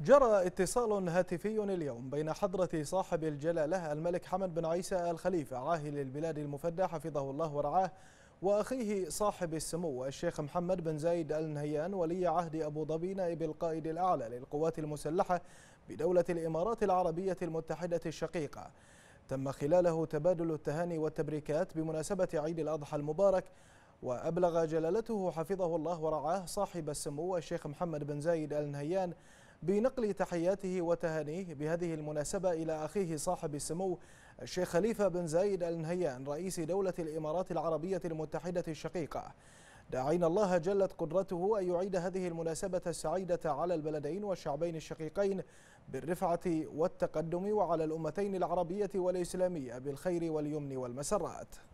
جرى اتصال هاتفي اليوم بين حضرة صاحب الجلالة الملك حمد بن عيسى الخليفة عاهل البلاد المفدى حفظه الله ورعاه وأخيه صاحب السمو الشيخ محمد بن زايد آل نهيان ولي عهد أبو ظبي نائب القائد الأعلى للقوات المسلحة بدولة الإمارات العربية المتحدة الشقيقة تم خلاله تبادل التهاني والتبريكات بمناسبة عيد الأضحى المبارك وأبلغ جلالته حفظه الله ورعاه صاحب السمو الشيخ محمد بن زايد آل نهيان بنقل تحياته وتهانيه بهذه المناسبة إلى أخيه صاحب السمو الشيخ خليفة بن زايد آل نهيان رئيس دولة الإمارات العربية المتحدة الشقيقة داعين الله جلت قدرته أن يعيد هذه المناسبة السعيدة على البلدين والشعبين الشقيقين بالرفعة والتقدم وعلى الأمتين العربية والإسلامية بالخير واليمن والمسرات